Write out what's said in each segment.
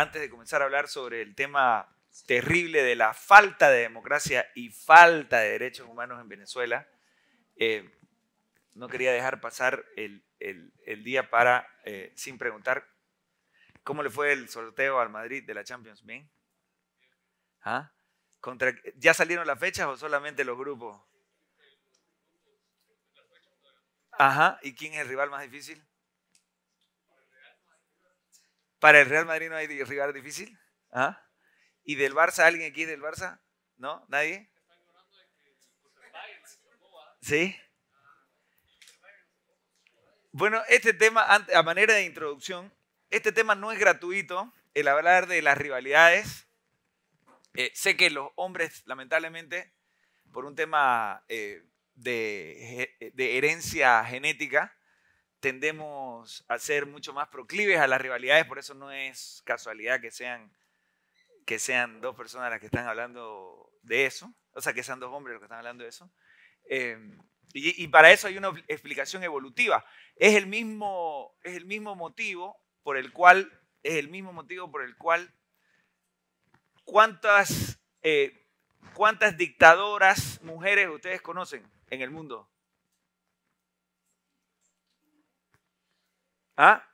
antes de comenzar a hablar sobre el tema terrible de la falta de democracia y falta de derechos humanos en Venezuela, eh, no quería dejar pasar el, día para, eh, sin preguntar, ¿cómo le fue el sorteo al Madrid de la Champions? League? ¿Ah? ¿Ya salieron las fechas o solamente los grupos? Ajá, ¿y quién es el rival más difícil? ¿Para el Real Madrid no hay rival difícil? ¿Y del Barça? ¿Alguien aquí del Barça? ¿No? ¿Nadie? ¿Sí? Bueno, este tema, a manera de introducción, este tema no es gratuito, el hablar de las rivalidades. Eh, sé que los hombres, lamentablemente, por un tema eh, eh, de herencia genética, tendemos a ser mucho más proclives a las rivalidades, por eso no es casualidad que sean, que sean dos personas las que están hablando de eso, o sea, que sean dos hombres los que están hablando de eso. Em, y, para eso hay una explicación evolutiva. Es el, mismo, es el mismo motivo por el cual, es el mismo motivo por el cual cuántas, eh, cuántas dictadoras mujeres ustedes conocen en el mundo. ¿Ah?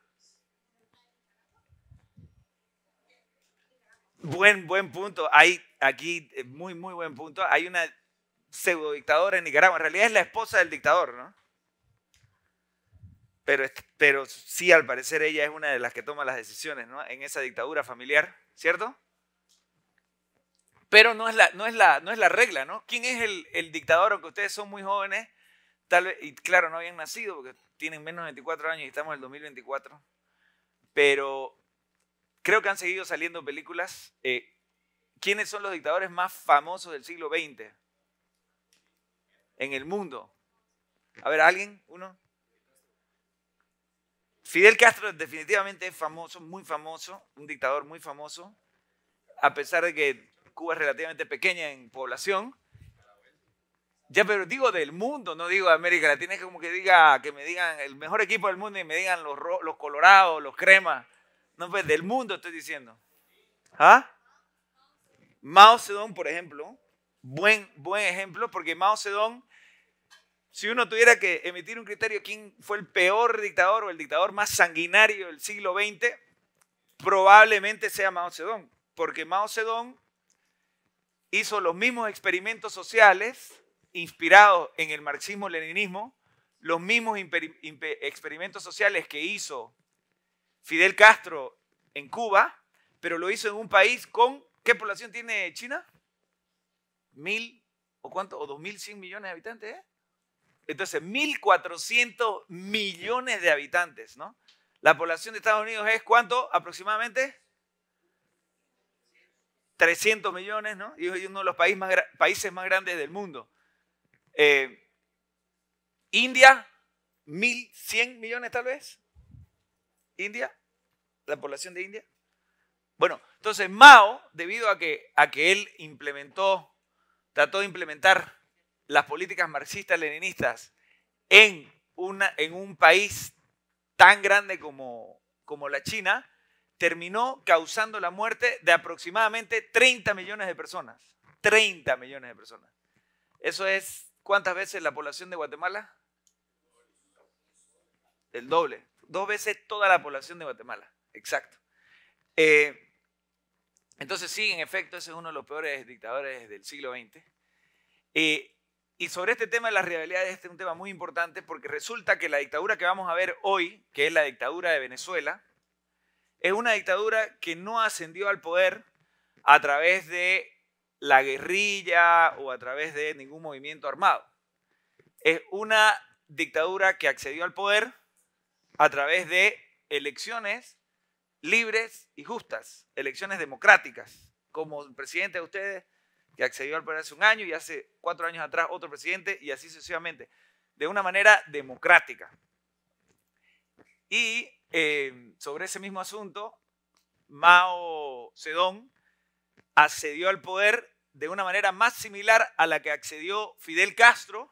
Buen, buen punto. Hay aquí, eh, muy, muy buen punto. Hay una pseudo dictadora en Nicaragua. En realidad es la esposa del dictador, ¿no? Pero, pero sí, al parecer ella es una de las que toma las decisiones, ¿no? En esa dictadura familiar, ¿cierto? Pero no es la, no es la, no es la regla, ¿no? ¿Quién es el, el dictador? Aunque ustedes son muy jóvenes, tal vez, y claro, no habían nacido, porque tienen menos de 24 años y estamos en el 2024, pero creo que han seguido saliendo películas. Eh, ¿Quiénes son los dictadores más famosos del siglo XX en el mundo? A ver, ¿alguien? ¿Uno? Fidel Castro definitivamente es famoso, muy famoso, un dictador muy famoso, a pesar de que Cuba es relativamente pequeña en población, ya, pero digo del mundo, no digo de América Latina, es como que diga, que me digan el mejor equipo del mundo y me digan los, los colorados, los cremas. No, pues del mundo estoy diciendo. ¿Ah? Mao Zedong, por ejemplo, buen, buen ejemplo, porque Mao Zedong, si uno tuviera que emitir un criterio, ¿quién fue el peor dictador o el dictador más sanguinario del siglo XX? Probablemente sea Mao Zedong, porque Mao Zedong hizo los mismos experimentos sociales inspirado en el marxismo-leninismo, los mismos experimentos sociales que hizo Fidel Castro en Cuba, pero lo hizo en un país con, ¿qué población tiene China? Mil, o cuánto, o dos mil millones de habitantes, ¿eh? Entonces, 1.400 millones de habitantes, ¿no? La población de Estados Unidos es cuánto aproximadamente? 300 millones, ¿no? Y uno de los países más grandes del mundo. Eh, India, 1.100 millones tal vez. India, la población de India. Bueno, entonces Mao, debido a que, a que él implementó, trató de implementar las políticas marxistas-leninistas en, en un país tan grande como, como la China, terminó causando la muerte de aproximadamente 30 millones de personas. 30 millones de personas. Eso es ¿Cuántas veces la población de Guatemala? El doble. Dos veces toda la población de Guatemala. Exacto. Eh, entonces sí, en efecto, ese es uno de los peores dictadores del siglo XX. Eh, y sobre este tema de las rivalidades, este es un tema muy importante porque resulta que la dictadura que vamos a ver hoy, que es la dictadura de Venezuela, es una dictadura que no ascendió al poder a través de la guerrilla o a través de ningún movimiento armado. Es una dictadura que accedió al poder a través de elecciones libres y justas, elecciones democráticas, como el presidente de ustedes que accedió al poder hace un año y hace cuatro años atrás otro presidente y así sucesivamente, de una manera democrática. Y eh, sobre ese mismo asunto, Mao Zedong accedió al poder de una manera más similar a la que accedió Fidel Castro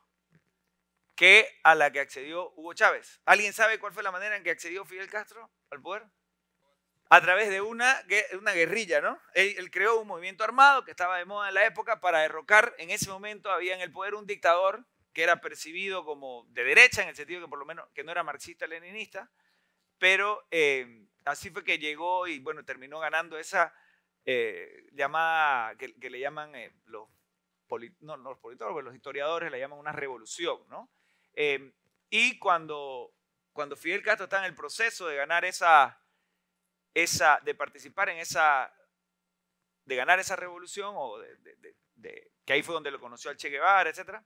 que a la que accedió Hugo Chávez. ¿Alguien sabe cuál fue la manera en que accedió Fidel Castro al poder? A través de una, guerrilla, ¿no? Él, creó un movimiento armado que estaba de moda en la época para derrocar. En ese momento había en el poder un dictador que era percibido como de derecha, en el sentido que por lo menos que no era marxista-leninista, pero eh, así fue que llegó y bueno, terminó ganando esa, eh, llamada, que, le llaman eh, los, no, los politólogos, los historiadores le llaman una revolución, ¿no? Em, y cuando, cuando Fidel Castro está en el proceso de ganar esa, esa de participar en esa, de ganar esa revolución, o de, que ahí fue donde lo conoció al Che Guevara, etcétera,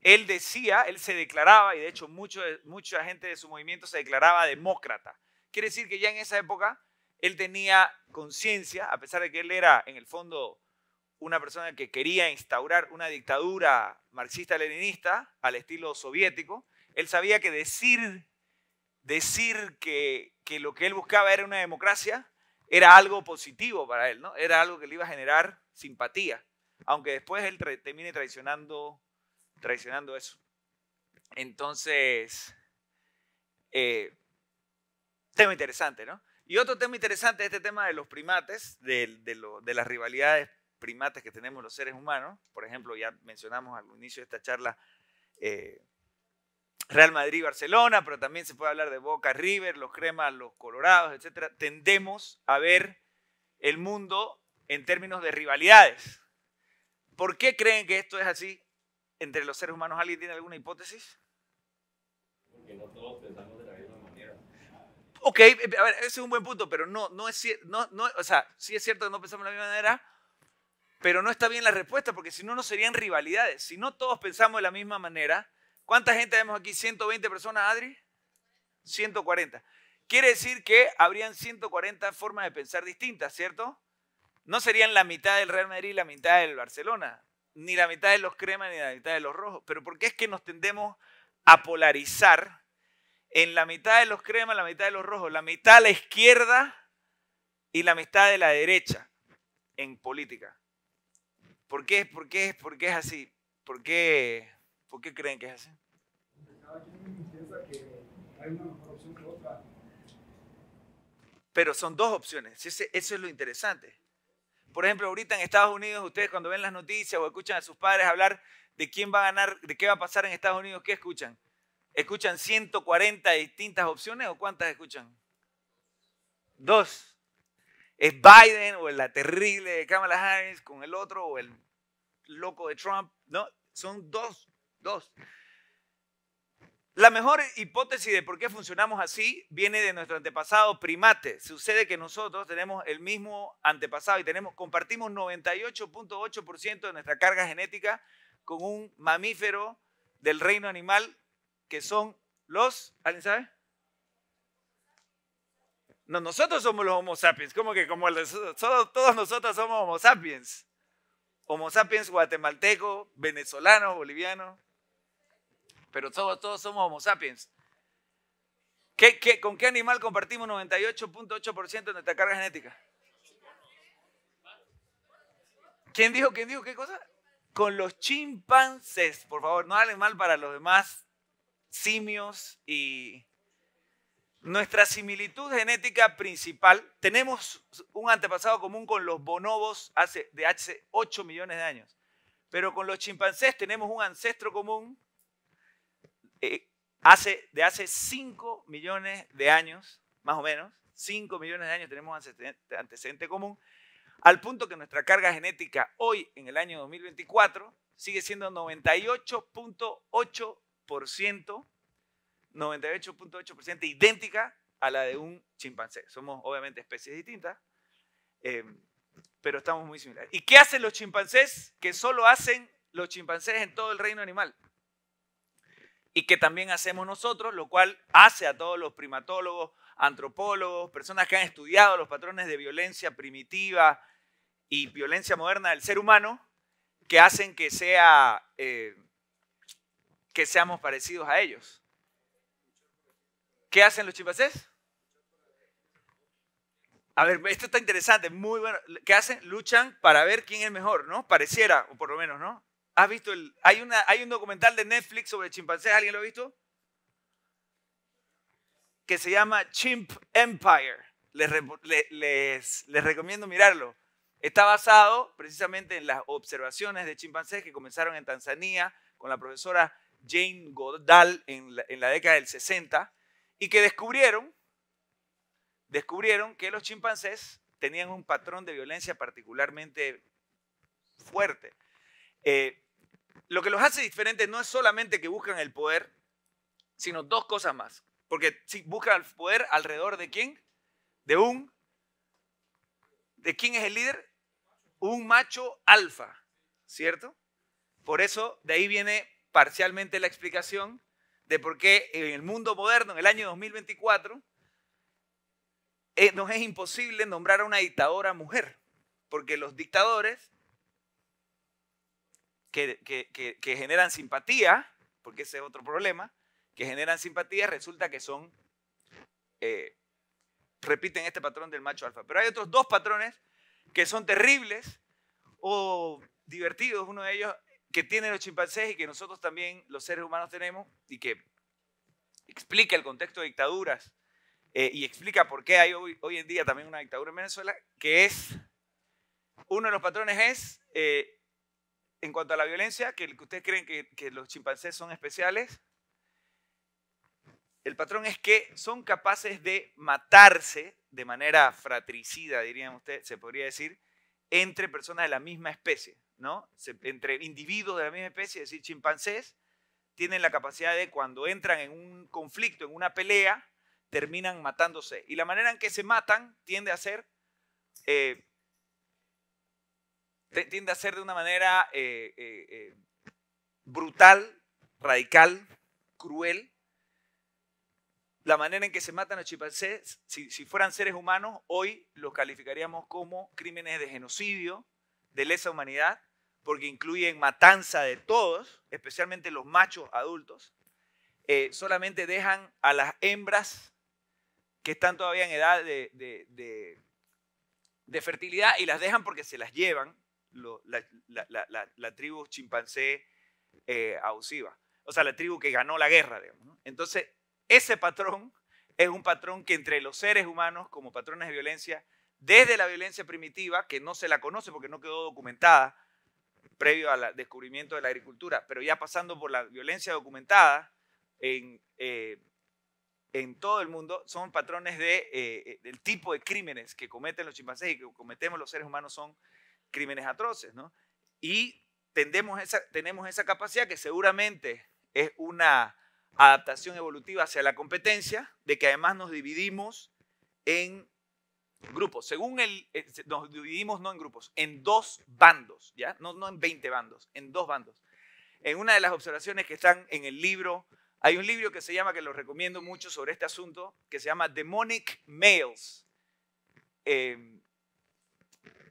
él decía, él se declaraba, y de hecho mucho, mucha gente de su movimiento se declaraba demócrata. Quiere decir que ya en esa época él tenía conciencia, a pesar de que él era, en el fondo, una persona que quería instaurar una dictadura marxista-leninista al estilo soviético, él sabía que decir, decir que, lo que él buscaba era una democracia era algo positivo para él, ¿no? Era algo que le iba a generar simpatía, aunque después él termine traicionando, traicionando eso. Entonces, eh, tema interesante, ¿no? Y otro tema interesante, es este tema de los primates, de, las rivalidades primates que tenemos los seres humanos. Por ejemplo, ya mencionamos al inicio de esta charla eh, Real Madrid-Barcelona, pero también se puede hablar de Boca-River, los Cremas, los Colorados, etc. Tendemos a ver el mundo en términos de rivalidades. ¿Por qué creen que esto es así entre los seres humanos? ¿Alguien tiene alguna hipótesis? Ok, eh, a ver, ese es un buen punto, pero no, no es no, no, o sea, sí es cierto que no pensamos de la misma manera, pero no está bien la respuesta, porque si no, no serían rivalidades. Si no todos pensamos de la misma manera, ¿cuánta gente tenemos aquí? ¿120 personas, Adri? 140. Quiere decir que habrían 140 formas de pensar distintas, ¿cierto? No serían la mitad del Real Madrid y la mitad del Barcelona, ni la mitad de los cremas ni la mitad de los rojos. Pero ¿por qué es que nos tendemos a polarizar en la mitad de los cremas, la mitad de los rojos, la mitad a la izquierda y la mitad de la derecha en política. ¿Por qué, por qué, por qué es así? ¿Por qué, por qué creen que es así? Pero son dos opciones, eso es lo interesante. Por ejemplo, ahorita en Estados Unidos, ustedes cuando ven las noticias o escuchan a sus padres hablar de quién va a ganar, de qué va a pasar en Estados Unidos, ¿qué escuchan? ¿Escuchan 140 distintas opciones o cuántas escuchan? Dos. ¿Es Biden o la terrible Kamala Harris con el otro o el loco de Trump? No, son dos, dos. La mejor hipótesis de por qué funcionamos así viene de nuestro antepasado primate. Sucede que nosotros tenemos el mismo antepasado y tenemos, compartimos 98.8% de nuestra carga genética con un mamífero del reino animal que son los. ¿Alguien sabe? No, nosotros somos los Homo sapiens. ¿Cómo que como todos, nosotros somos Homo sapiens? Homo sapiens guatemalteco, venezolano, boliviano. Pero todos, todos somos Homo sapiens. con qué animal compartimos 98.8% de nuestra carga genética? ¿Quién dijo? ¿Quién dijo qué cosa? Con los chimpancés. Por favor, no hablen mal para los demás simios y nuestra similitud genética principal, tenemos un antepasado común con los bonobos hace, de hace 8 millones de años, pero con los chimpancés tenemos un ancestro común eh, hace, de hace 5 millones de años, más o menos, 5 millones de años tenemos un antecedente común, al punto que nuestra carga genética hoy, en el año 2024, sigue siendo 98.8 98.8% idéntica a la de un chimpancé. Somos obviamente especies distintas, em, pero estamos muy similares. ¿Y qué hacen los chimpancés que solo hacen los chimpancés en todo el reino animal? Y que también hacemos nosotros, lo cual hace a todos los primatólogos, antropólogos, personas que han estudiado los patrones de violencia primitiva y violencia moderna del ser humano, que hacen que sea eh, que seamos parecidos a ellos. ¿Qué hacen los chimpancés? A ver, esto está interesante, muy bueno. ¿Qué hacen? Luchan para ver quién es mejor, ¿no? Pareciera, o por lo menos, ¿no? ¿Has visto el... Hay, una, hay un documental de Netflix sobre chimpancés, ¿alguien lo ha visto? Que se llama Chimp Empire. Les, les, les recomiendo mirarlo. Está basado precisamente en las observaciones de chimpancés que comenzaron en Tanzania con la profesora Jane Goodall en la, década del 60 y que descubrieron, descubrieron que los chimpancés tenían un patrón de violencia particularmente fuerte. Eh, lo que los hace diferentes no es solamente que buscan el poder, sino dos cosas más. Porque si buscan el poder alrededor de quién? De un... ¿De quién es el líder? Un macho alfa, ¿cierto? Por eso de ahí viene parcialmente la explicación de por qué en el mundo moderno, en el año 2024, eh, nos es imposible nombrar a una dictadora mujer, porque los dictadores que, que, generan simpatía, porque ese es otro problema, que generan simpatía, resulta que son, eh, repiten este patrón del macho alfa. Pero hay otros dos patrones que son terribles o divertidos. Uno de ellos que tienen los chimpancés y que nosotros también, los seres humanos, tenemos y que explica el contexto de dictaduras eh, y explica por qué hay hoy, en día también una dictadura en Venezuela, que es, uno de los patrones es, eh, en cuanto a la violencia, que ustedes creen que, que los chimpancés son especiales, el patrón es que son capaces de matarse de manera fratricida, dirían ustedes, se podría decir, entre personas de la misma especie. ¿no? entre individuos de la misma especie, es decir, chimpancés, tienen la capacidad de cuando entran en un conflicto, en una pelea, terminan matándose. Y la manera en que se matan tiende a ser, eh, tiende a ser de una manera eh, eh, brutal, radical, cruel. La manera en que se matan a chimpancés, si fueran seres humanos, hoy los calificaríamos como crímenes de genocidio, de lesa humanidad, porque incluyen matanza de todos, especialmente los machos adultos, eh, solamente dejan a las hembras que están todavía en edad de, fertilidad y las dejan porque se las llevan la, tribu chimpancé eh, abusiva, o sea, la tribu que ganó la guerra. Entonces, ese patrón es un patrón que entre los seres humanos, como patrones de violencia, desde la violencia primitiva, que no se la conoce porque no quedó documentada, previo al descubrimiento de la agricultura, pero ya pasando por la violencia documentada en, eh, en todo el mundo, son patrones eh, del tipo de crímenes que cometen los chimpancés y que cometemos los seres humanos son crímenes atroces, ¿no? Y tendemos esa, tenemos esa capacidad que seguramente es una adaptación evolutiva hacia la competencia, de que además nos dividimos en grupos. Según el, eh, nos dividimos no en grupos, en dos bandos, ¿ya? No, no en 20 bandos, en dos bandos. En una de las observaciones que están en el libro, hay un libro que se llama, que lo recomiendo mucho sobre este asunto, que se llama Demonic Males. Em,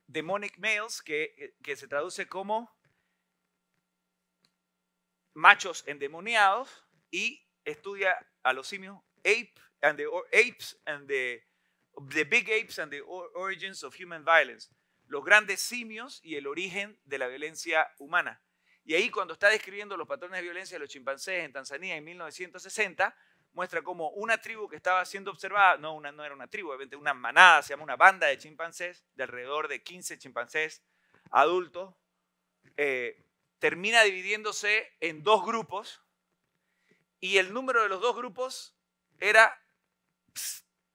Demonic Males, eh, que, se traduce como machos endemoniados y estudia a los simios, and the, apes and the The Big Apes and the Origins of Human Violence, los grandes simios y el origen de la violencia humana. Y ahí cuando está describiendo los patrones de violencia de los chimpancés en Tanzania en 1960, muestra cómo una tribu que estaba siendo observada, no, no era una tribu, obviamente una manada, se llama una banda de chimpancés, de alrededor de 15 chimpancés adultos, eh, termina dividiéndose en dos grupos y el número de los dos grupos era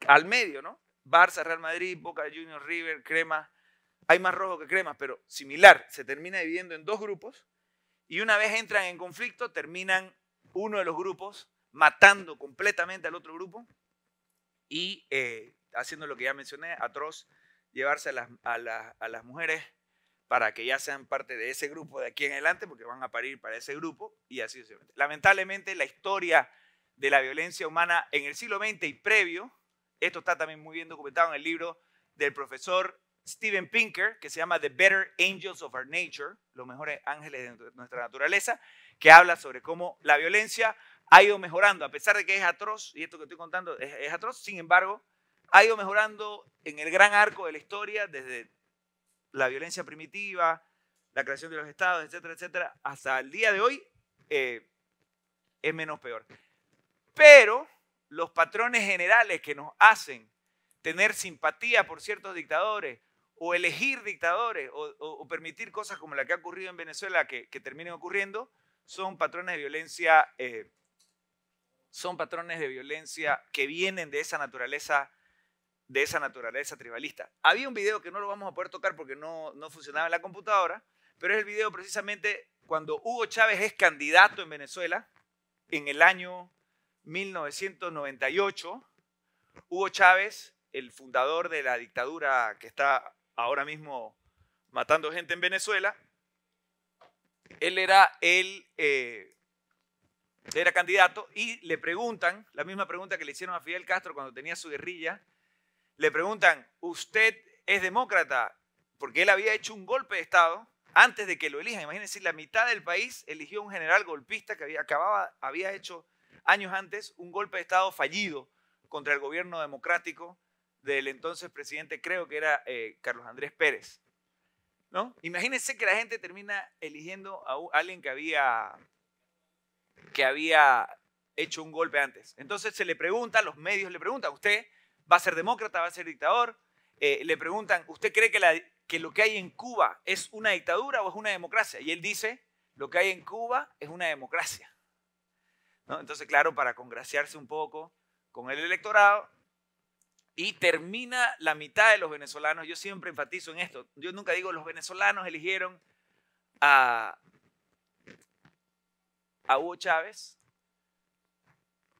al medio, ¿no? Barça, Real Madrid, Boca Juniors, River, Crema. Hay más rojo que crema, pero similar. Se termina dividiendo en dos grupos y una vez entran en conflicto, terminan uno de los grupos matando completamente al otro grupo y eh, haciendo lo que ya mencioné, atroz, llevarse a las, a las mujeres para que ya sean parte de ese grupo de aquí en adelante, porque van a parir para ese grupo y así sucesivamente. Lamentablemente, la historia de la violencia humana en el siglo XX y previo esto está también muy bien documentado en el libro del profesor Steven Pinker, que se llama The Better Angels of Our Nature, los mejores ángeles de nuestra naturaleza, que habla sobre cómo la violencia ha ido mejorando, a pesar de que es atroz, y esto que estoy contando es, atroz, sin embargo, ha ido mejorando en el gran arco de la historia, desde la violencia primitiva, la creación de los estados, etcétera, etcétera, hasta el día de hoy eh, es menos peor. Pero los patrones generales que nos hacen tener simpatía por ciertos dictadores o elegir dictadores o, permitir cosas como la que ha ocurrido en Venezuela que, terminen ocurriendo, son patrones de violencia, eh, son patrones de violencia que vienen de esa naturaleza tribalista. Había un video que no lo vamos a poder tocar porque no, no funcionaba en la computadora, pero es el video precisamente cuando Hugo Chávez es candidato en Venezuela en el año 1998, Hugo Chávez, el fundador de la dictadura que está ahora mismo matando gente en Venezuela, él era el... Eh, era candidato y le preguntan, la misma pregunta que le hicieron a Fidel Castro cuando tenía su guerrilla, le preguntan, ¿usted es demócrata? Porque él había hecho un golpe de Estado antes de que lo elijan. Imagínense, la mitad del país eligió un general golpista que había, había hecho años antes un golpe de Estado fallido contra el gobierno democrático del entonces presidente, creo que era eh, Carlos Andrés Pérez. ¿No? Imagínense que la gente termina eligiendo a alguien que había, hecho un golpe antes. Entonces se le pregunta, los medios le preguntan, ¿usted va a ser demócrata, va a ser dictador? Eh, le preguntan, ¿usted cree que, que lo que hay en Cuba es una dictadura o es una democracia? Y él dice, lo que hay en Cuba es una democracia. Entonces, claro, para congraciarse un poco con el electorado. Y termina la mitad de los venezolanos, yo siempre enfatizo en esto, yo nunca digo los venezolanos eligieron a, Hugo Chávez,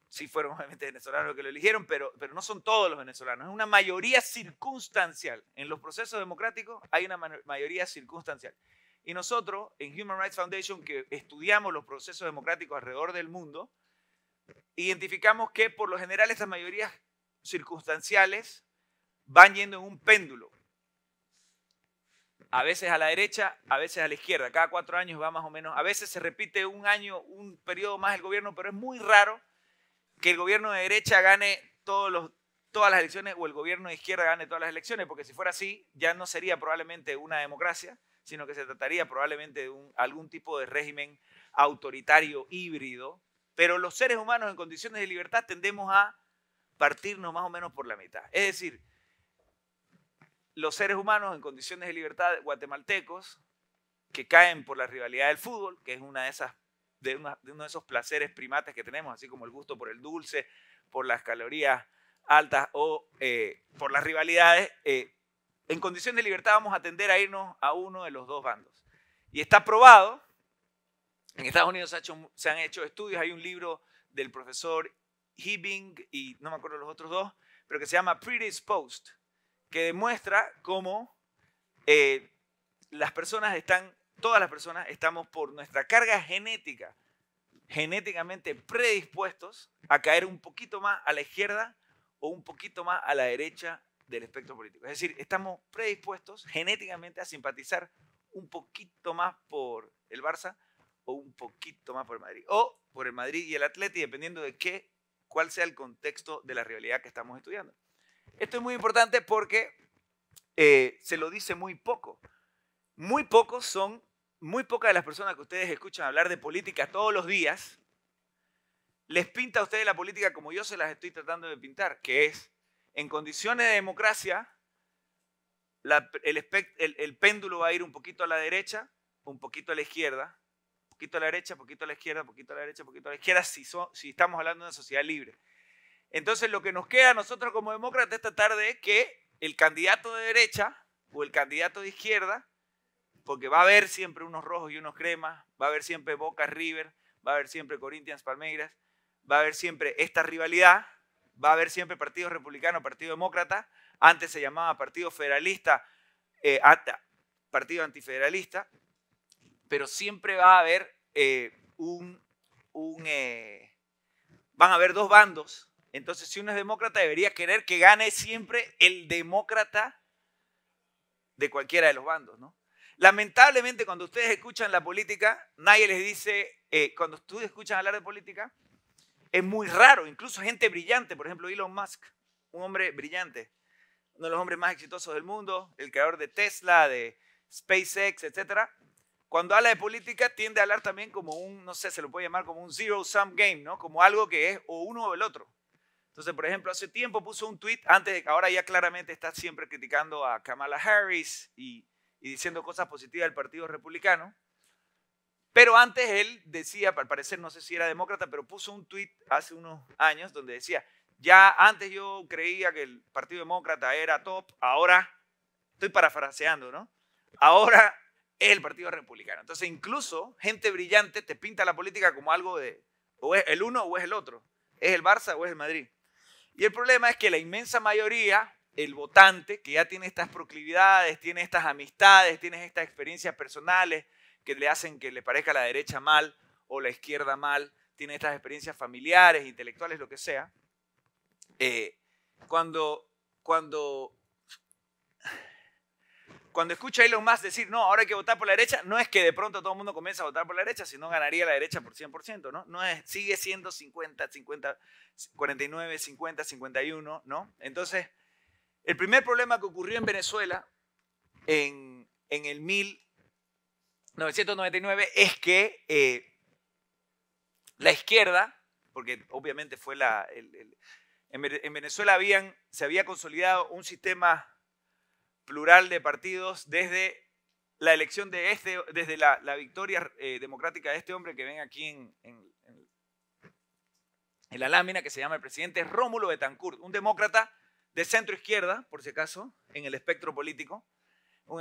sí fueron obviamente venezolanos los que lo eligieron, pero no son todos los venezolanos, es una mayoría circunstancial. En los procesos democráticos hay una mayoría circunstancial. Y nosotros, en Human Rights Foundation, que estudiamos los procesos democráticos alrededor del mundo, identificamos que por lo general estas mayorías circunstanciales van yendo en un péndulo. A veces a la derecha, a veces a la izquierda. Cada cuatro años va más o menos. A veces se repite un año, un periodo más el gobierno, pero es muy raro que el gobierno de derecha gane todas las elecciones o el gobierno de izquierda gane todas las elecciones, porque si fuera así, ya no sería probablemente una democracia, sino que se trataría probablemente de algún tipo de régimen autoritario híbrido, pero los seres humanos en condiciones de libertad tendemos a partirnos más o menos por la mitad. Es decir, los seres humanos en condiciones de libertad guatemaltecos que caen por la rivalidad del fútbol, que es una de uno de esos placeres primates que tenemos, así como el gusto por el dulce, por las calorías altas o eh, por las rivalidades, eh, en condición de libertad vamos a tender a irnos a uno de los dos bandos. Y está probado, en Estados Unidos se, han hecho estudios, hay un libro del profesor Hibbing y no me acuerdo los otros dos, pero que se llama Predisposed, que demuestra cómo eh, las personas están, todas las personas estamos por nuestra carga genética, genéticamente predispuestos a caer un poquito más a la izquierda o un poquito más a la derecha del espectro político. Es decir, estamos predispuestos genéticamente a simpatizar un poquito más por el Barça o un poquito más por el Madrid. O por el Madrid y el Atleti, dependiendo de qué, cuál sea el contexto de la realidad que estamos estudiando. Esto es muy importante porque eh, se lo dice muy poco. Muy pocos son, muy pocas de las personas que ustedes escuchan hablar de política todos los días, les pinta a ustedes la política como yo se las estoy tratando de pintar, que es en condiciones de democracia, el, péndulo va a ir un poquito a la derecha, un poquito a la izquierda, un poquito a la derecha, un poquito a la izquierda, poquito a la derecha, poquito a la izquierda, si, si estamos hablando de una sociedad libre. Entonces lo que nos queda a nosotros como demócratas esta tarde es que el candidato de derecha o el candidato de izquierda, porque va a haber siempre unos rojos y unos cremas, va a haber siempre Boca River, va a haber siempre Corinthians Palmeiras, va a haber siempre esta rivalidad, va a haber siempre partido republicano, partido demócrata, antes se llamaba partido federalista, eh, partido antifederalista, pero siempre va a haber eh, un, un eh, van a haber dos bandos. Entonces, si uno es demócrata, debería querer que gane siempre el demócrata de cualquiera de los bandos, ¿no? Lamentablemente, cuando ustedes escuchan la política, nadie les dice, cuando ustedes escuchan hablar de política, es muy raro, incluso gente brillante, por ejemplo Elon Musk, un hombre brillante, uno de los hombres más exitosos del mundo, el creador de Tesla, de SpaceX, etc. Cuando habla de política tiende a hablar también como un, no sé, se lo puede llamar como un zero-sum game, ¿no? Como algo que es o uno o el otro. Entonces, por ejemplo, hace tiempo puso un tweet, antes de que ahora ya claramente está siempre criticando a Kamala Harris y, y diciendo cosas positivas del Partido Republicano. Pero antes él decía, al parecer no sé si era demócrata, pero puso un tweet hace unos años donde decía, ya antes yo creía que el Partido Demócrata era top, ahora, estoy parafraseando, ¿no? Ahora es el Partido Republicano. Entonces incluso gente brillante te pinta la política como algo de, o es el uno o es el otro, es el Barça o es el Madrid. Y el problema es que la inmensa mayoría, el votante que ya tiene estas proclividades, tiene estas amistades, tiene estas experiencias personales, que le hacen que le parezca la derecha mal o la izquierda mal, tiene estas experiencias familiares, intelectuales, lo que sea. Eh, cuando, cuando escucha a Elon Musk decir, no, ahora hay que votar por la derecha, no es que de pronto todo el mundo comience a votar por la derecha, sino ganaría la derecha por 100%, ¿no? no es, sigue siendo 50, 50, 49, 50, 51, ¿no? Entonces, el primer problema que ocurrió en Venezuela en, en el 1000 999 es que eh, la izquierda, porque obviamente fue la... en Venezuela se había consolidado un sistema plural de partidos desde la elección de este, desde la, victoria eh, democrática de este hombre que ven aquí en, en, la lámina, que se llama el presidente Rómulo Betancourt, un demócrata de centro izquierda, por si acaso, en el espectro político,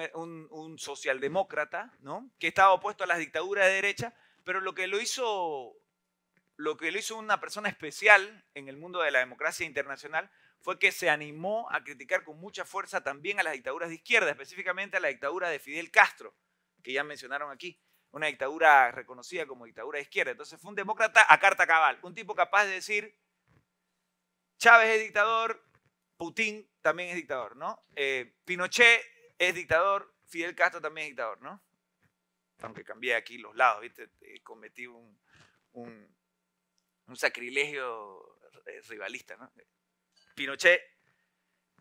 eh, un, socialdemócrata, ¿no? que estaba opuesto a las dictaduras de derecha, pero lo que lo hizo lo que lo hizo una persona especial en el mundo de la democracia internacional fue que se animó a criticar con mucha fuerza también a las dictaduras de izquierda, específicamente a la dictadura de Fidel Castro, que ya mencionaron aquí, una dictadura reconocida como dictadura de izquierda. Entonces fue un demócrata a carta cabal, un tipo capaz de decir, Chávez es dictador, Putin también es dictador, ¿no? Eh, Pinochet es dictador, Fidel Castro también es dictador, ¿no? Aunque cambié aquí los lados, ¿viste? Eh, cometí un, sacrilegio eh, rivalista, ¿no? Pinochet,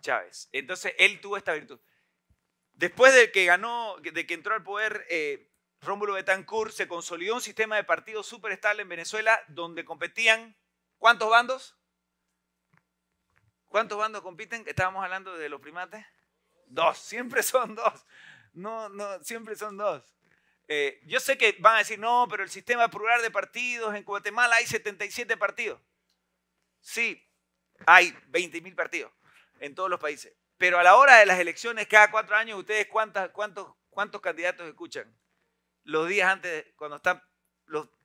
Chávez. Entonces, él tuvo esta virtud. Después de que ganó, de que entró al poder eh, Rómulo Betancourt, se consolidó un sistema de partidos súper estable en Venezuela donde competían ¿cuántos bandos? ¿Cuántos bandos compiten? Estábamos hablando de los primates. Dos, siempre son dos. No, no, siempre son dos. Eh, yo sé que van a decir, no, pero el sistema plural de partidos, en Guatemala hay 77 partidos. Sí, hay 20.000 partidos en todos los países. Pero a la hora de las elecciones, cada cuatro años, ¿ustedes cuántas, cuántos, cuántos candidatos escuchan? Los días antes, cuando están,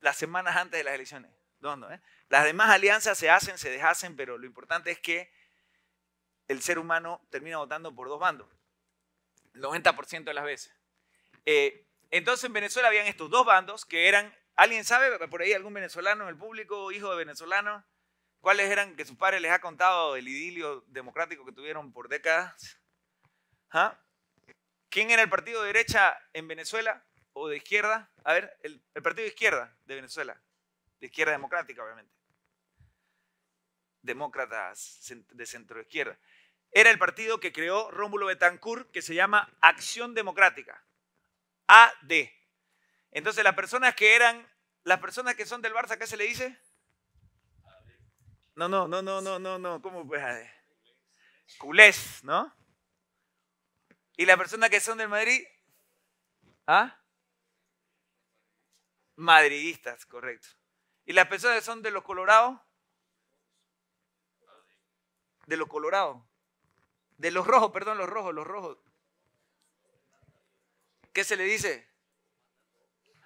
las semanas antes de las elecciones. ¿Eh? Las demás alianzas se hacen, se deshacen, pero lo importante es que el ser humano termina votando por dos bandos, el 90% de las veces. Eh, entonces en Venezuela habían estos dos bandos que eran, ¿alguien sabe por ahí algún venezolano en el público, hijo de venezolano? ¿Cuáles eran que sus padres les ha contado el idilio democrático que tuvieron por décadas? ¿Ah? ¿Quién era el partido de derecha en Venezuela o de izquierda? A ver, el, el partido de izquierda de Venezuela, de izquierda democrática obviamente demócratas de centro izquierda era el partido que creó Rómulo Betancourt, que se llama Acción Democrática, AD. Entonces, las personas que eran, las personas que son del Barça, ¿qué se le dice? No, no, no, no, no, no, no, ¿cómo pues? Culés, ¿no? Y las personas que son del Madrid, ¿ah? Madridistas, correcto. ¿Y las personas que son de los Colorados? De los Colorados de los rojos, perdón, los rojos, los rojos. ¿Qué se le dice?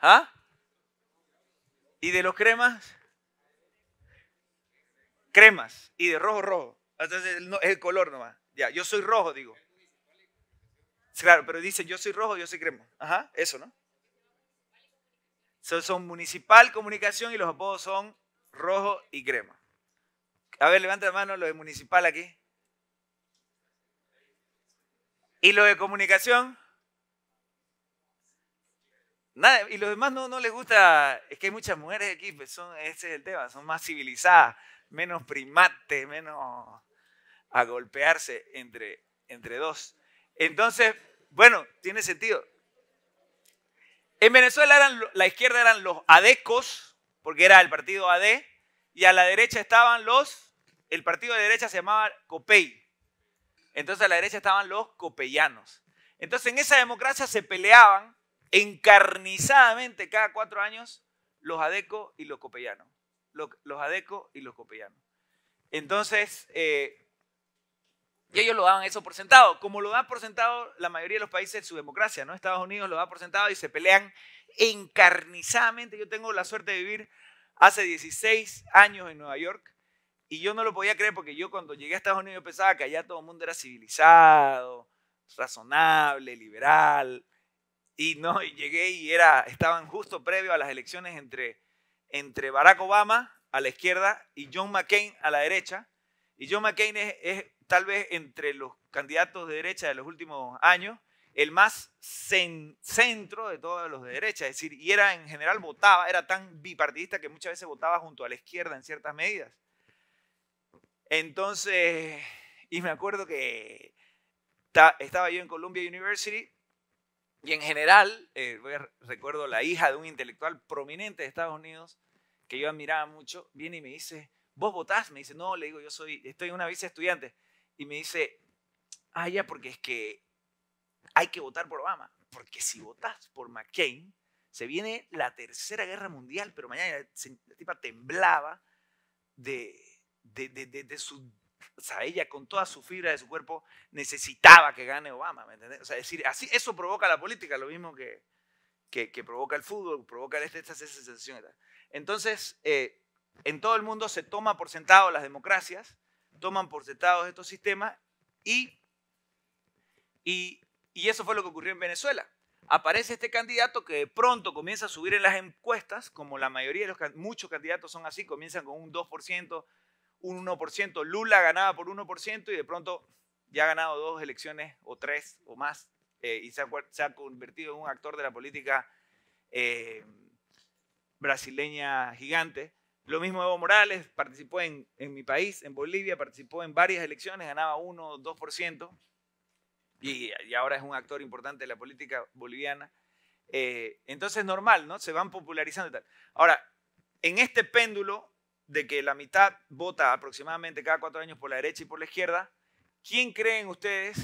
¿Ah? ¿Y de los cremas? Cremas. Y de rojo, rojo. Entonces es el color nomás. Ya, yo soy rojo, digo. Claro, pero dice yo soy rojo, yo soy crema. Ajá, eso, ¿no? son municipal, comunicación y los apodos son rojo y crema. A ver, levanta la mano lo de municipal aquí. ¿Y lo de comunicación? Nada, y los demás no, no les gusta, es que hay muchas mujeres aquí, pues son, ese es el tema, son más civilizadas, menos primates, menos a golpearse entre, entre dos. Entonces, bueno, tiene sentido. En Venezuela eran, la izquierda eran los adecos, porque era el partido AD, y a la derecha estaban los, el partido de derecha se llamaba COPEI, entonces a la derecha estaban los copellanos. Entonces en esa democracia se peleaban encarnizadamente cada cuatro años los adecos y los copellanos. Los, adecos y los copellanos. Entonces, eh, y ellos lo daban eso por sentado, como lo dan por sentado la mayoría de los países de su democracia, ¿no? Estados Unidos lo da por sentado y se pelean encarnizadamente. Yo tengo la suerte de vivir hace 16 años en Nueva York y yo no lo podía creer porque yo cuando llegué a Estados Unidos pensaba que allá todo el mundo era civilizado, razonable, liberal. Y no, llegué y era, estaban justo previo a las elecciones entre, entre Barack Obama a la izquierda y John McCain a la derecha. Y John McCain es, es tal vez entre los candidatos de derecha de los últimos años el más centro de todos los de derecha, es decir, y era en general votaba, era tan bipartidista que muchas veces votaba junto a la izquierda en ciertas medidas. Entonces, y me acuerdo que estaba yo en Columbia University y en general, eh, recuerdo la hija de un intelectual prominente de Estados Unidos que yo admiraba mucho, viene y me dice, ¿vos votás? Me dice, no, le digo, yo soy, estoy una vice estudiante. Y me dice, ah, ya, porque es que hay que votar por Obama, porque si votás por McCain, se viene la tercera guerra mundial, pero mañana la tipa temblaba de, de, su ella con toda su fibra de su cuerpo necesitaba que gane Obama, ¿me sea, decir, así, eso provoca la política, lo mismo que, que, provoca el fútbol, provoca esta, esta sensación. Entonces, eh, en todo el mundo se toman por sentado las democracias, toman por sentado estos sistemas y, y, y eso fue lo que ocurrió en Venezuela. Aparece este candidato que de pronto comienza a subir en las encuestas, como la mayoría de los muchos candidatos son así, comienzan con un 2%, un 1%. Lula ganaba por 1% y de pronto ya ha ganado dos elecciones o tres o más eh, y se ha, convertido en un actor de la política eh, brasileña gigante. Lo mismo Evo Morales, participó en, en, mi país, en Bolivia, participó en varias elecciones, ganaba 1 o 2%, y, y, ahora es un actor importante de la política boliviana. Eh, entonces entonces, normal, ¿no? Se van popularizando y tal. Ahora, en este péndulo de que la mitad vota aproximadamente cada cuatro años por la derecha y por la izquierda, ¿quién creen ustedes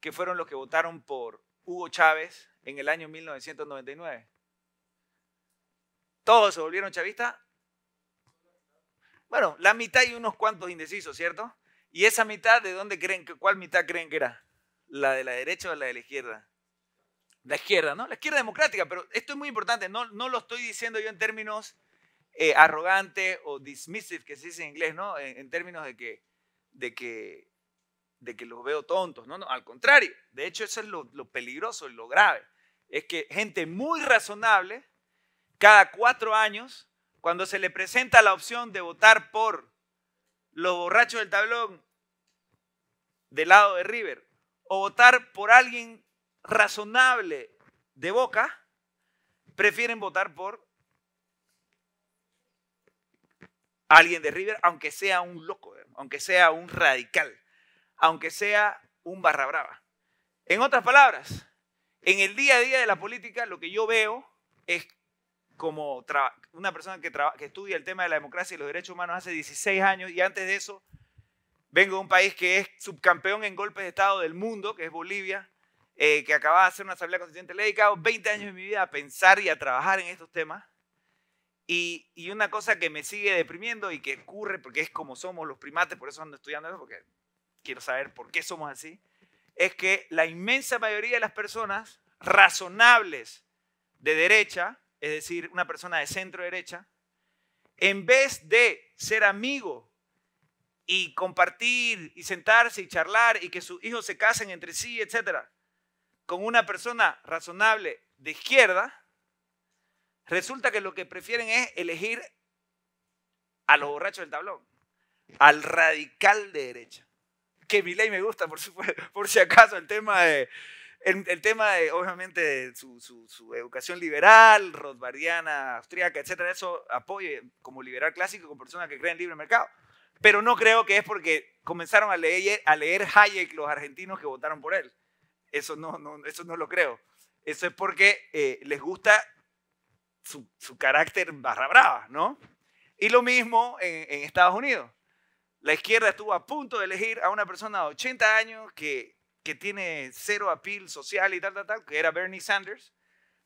que fueron los que votaron por Hugo Chávez en el año 1999? ¿Todos se volvieron chavistas? Bueno, la mitad y unos cuantos indecisos, ¿cierto? ¿Y esa mitad de dónde creen que, cuál mitad creen que era? ¿La de la derecha o la de la izquierda? La izquierda, ¿no? La izquierda democrática, pero esto es muy importante, no, no lo estoy diciendo yo en términos eh, arrogante o dismissive, que se dice en inglés, ¿no? En, términos de que, de, que, de que los veo tontos, ¿no? al contrario, de hecho eso es lo, lo peligroso y lo grave. Es que gente muy razonable, cada cuatro años, cuando se le presenta la opción de votar por los borrachos del tablón del lado de River o votar por alguien razonable de Boca, prefieren votar por alguien de River, aunque sea un loco, eh, aunque sea un radical, aunque sea un barra brava. En otras palabras, en el día a día de la política lo que yo veo es como una persona que, que estudia el tema de la democracia y los derechos humanos hace 16 años y antes de eso vengo de un país que es subcampeón en golpes de Estado del mundo, que es Bolivia, eh, que acaba de hacer una asamblea constituyente. Le he dedicado 20 años de mi vida a pensar y a trabajar en estos temas. Y, una cosa que me sigue deprimiendo y que ocurre, porque es como somos los primates, por eso ando estudiando eso, porque quiero saber por qué somos así, es que la inmensa mayoría de las personas razonables de derecha, es decir, una persona de centro derecha, en vez de ser amigo y compartir y sentarse y charlar y que sus hijos se casen entre sí, etcétera, con una persona razonable de izquierda, Resulta que lo que prefieren es elegir a los borrachos del tablón, al radical de derecha. Que mi ley me gusta, por, si acaso, el tema de, el, tema de obviamente, su, educación liberal, rosbardiana, austríaca, etcétera, eso apoye como liberal clásico, con personas que cree en libre mercado. Pero no creo que es porque comenzaron a leer, a leer Hayek los argentinos que votaron por él. Eso no, eso no lo creo. Eso es porque eh, les gusta su, carácter barra brava, ¿no? Y lo mismo en, Estados Unidos. La izquierda estuvo a punto de elegir a una persona de 80 años que, que tiene cero apil social y tal, tal, tal, que era Bernie Sanders,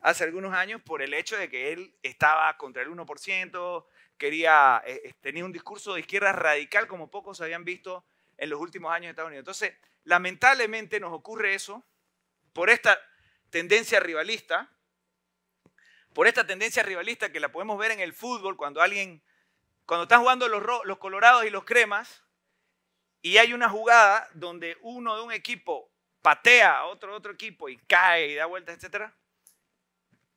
hace algunos años por el hecho de que él estaba contra el 1%, quería, eh, eh, tenía un discurso de izquierda radical como pocos habían visto en los últimos años en Estados Unidos. Entonces, lamentablemente nos ocurre eso por esta tendencia rivalista por esta tendencia rivalista que la podemos ver en el fútbol cuando alguien, cuando están jugando los, los colorados y los cremas y hay una jugada donde uno de un equipo patea a otro, otro equipo y cae y da vueltas, etc.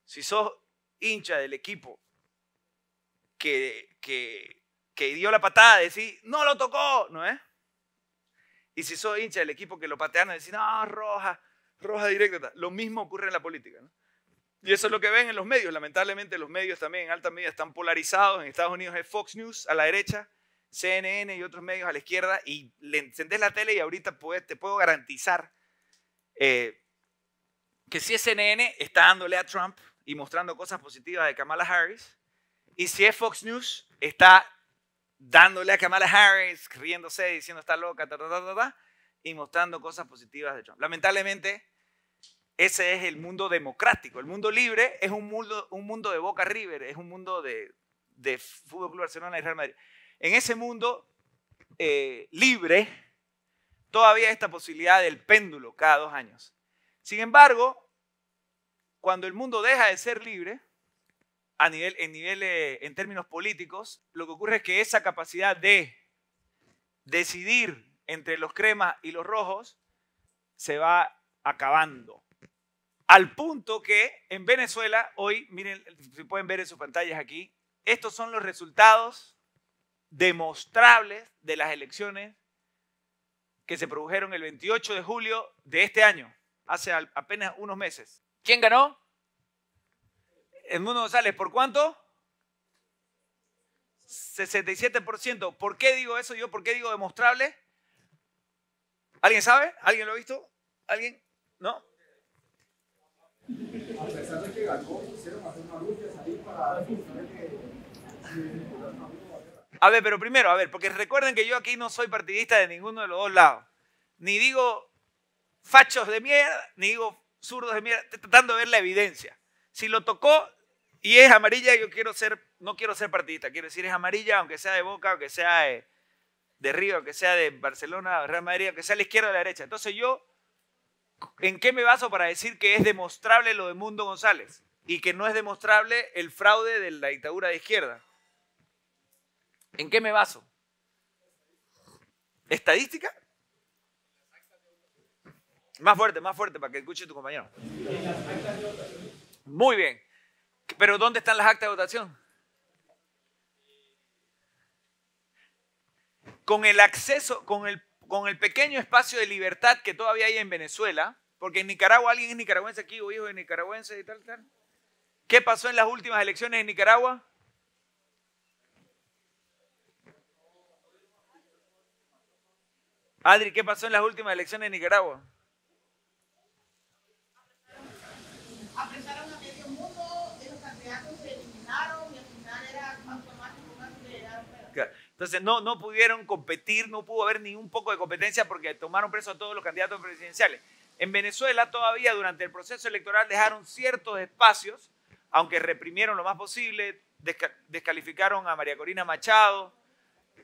Si sos hincha del equipo que, que, que dio la patada, decís, no lo tocó, ¿no es? Y si sos hincha del equipo que lo patearon, decís, no, roja, roja directa. Lo mismo ocurre en la política. ¿no? Y eso es lo que ven en los medios. Lamentablemente los medios también en alta medida están polarizados. En Estados Unidos es Fox News a la derecha, CNN y otros medios a la izquierda. Y le encendés la tele y ahorita te puedo garantizar eh, que si es CNN está dándole a Trump y mostrando cosas positivas de Kamala Harris. Y si es Fox News está dándole a Kamala Harris, riéndose, diciendo está loca, ta, y mostrando cosas positivas de Trump. Lamentablemente ese es el mundo democrático. El mundo libre es un mundo, un mundo de Boca River, es un mundo de, Fútbol Club Barcelona y Real Madrid. En ese mundo eh, libre, todavía hay esta posibilidad del péndulo cada dos años. Sin embargo, cuando el mundo deja de ser libre, a en términos políticos, lo que ocurre es que esa capacidad de decidir entre los cremas y los rojos se va acabando. Al punto que en Venezuela, hoy, miren, si pueden ver en sus pantallas aquí, estos son los resultados demostrables de las elecciones que se produjeron el 28 de julio de este año, hace apenas unos meses. ¿Quién ganó? El Edmundo González, ¿por cuánto? 67%. ¿Por qué digo eso yo? ¿Por qué digo demostrable? ¿Alguien sabe? ¿Alguien lo ha visto? ¿Alguien? ¿No? a ver, pero primero, a ver, porque recuerden que yo aquí no soy partidista de ninguno de los dos lados. Ni digo fachos de mierda, ni digo zurdos de mierda, estoy tratando de ver la evidencia. Si lo tocó y es amarilla, yo quiero ser, no quiero ser partidista, quiero decir es amarilla, aunque sea de Boca, aunque sea de, Río, aunque sea de Barcelona, Real Madrid, aunque sea de la izquierda o de la derecha. Entonces yo ¿en qué me baso para decir que es demostrable lo de Mundo González y que no es demostrable el fraude de la dictadura de izquierda? ¿En qué me baso? ¿Estadística? Más fuerte, más fuerte para que escuche tu compañero. Muy bien. Pero ¿dónde están las actas de votación? Con el acceso, con el con el pequeño espacio de libertad que todavía hay en Venezuela, porque en Nicaragua alguien es nicaragüense aquí o hijo de nicaragüense y tal, tal. ¿Qué pasó en las últimas elecciones en Nicaragua? Adri, ¿qué pasó en las últimas elecciones en Nicaragua? Entonces no, no pudieron competir, no pudo haber ni un poco de competencia porque tomaron preso a todos los candidatos presidenciales. En Venezuela todavía durante el proceso electoral dejaron ciertos espacios, aunque reprimieron lo más posible, descalificaron a María Corina Machado,